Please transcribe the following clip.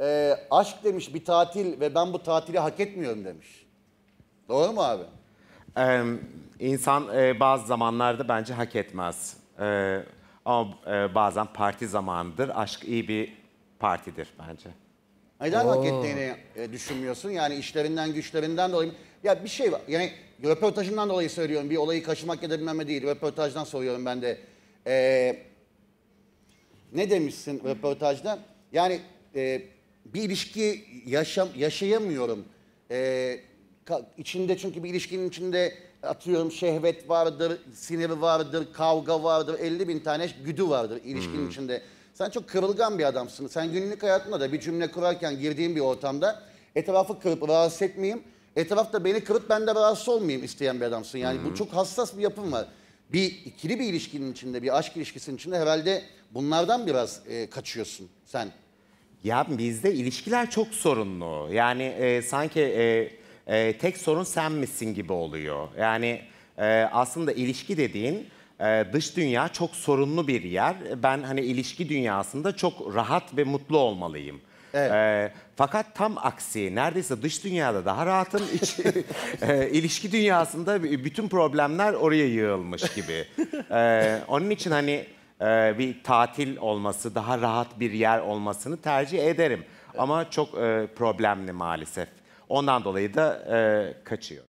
e, aşk demiş bir tatil ve ben bu tatili hak etmiyorum demiş. Doğru mu abi? Ee, insan e, bazı zamanlarda bence hak etmez. Ee, ama e, bazen parti zamanıdır. Aşk iyi bir partidir bence. Neden hak ettiğini e, düşünmüyorsun? Yani işlerinden güçlerinden dolayı Ya bir şey var. Yani röportajından dolayı söylüyorum. Bir olayı kaçırmak ya da bilmem değil. Röportajdan soruyorum ben de. Ee, ne demişsin röportajda? Yani e, bir ilişki yaşam, yaşayamıyorum. Ee, içinde çünkü bir ilişkinin içinde atıyorum şehvet vardır, sinir vardır, kavga vardır, 50 bin tane güdü vardır ilişkinin hmm. içinde. Sen çok kırılgan bir adamsın. Sen günlük hayatında da bir cümle kurarken girdiğin bir ortamda etrafı kırıp rahatsız etmeyeyim, etrafta beni kırıp ben de rahatsız olmayayım isteyen bir adamsın. Yani bu hmm. çok hassas bir yapım var. Bir ikili bir ilişkinin içinde, bir aşk ilişkisinin içinde herhalde bunlardan biraz e, kaçıyorsun sen. Ya bizde ilişkiler çok sorunlu. Yani e, sanki e, e, tek sorun sen misin gibi oluyor. Yani e, aslında ilişki dediğin e, dış dünya çok sorunlu bir yer. Ben hani ilişki dünyasında çok rahat ve mutlu olmalıyım. Evet. E, fakat tam aksi neredeyse dış dünyada daha rahatım. İç, e, ilişki dünyasında bütün problemler oraya yığılmış gibi. E, onun için hani e, bir tatil olması, daha rahat bir yer olmasını tercih ederim. Ama çok e, problemli maalesef. Ondan dolayı da e, kaçıyor.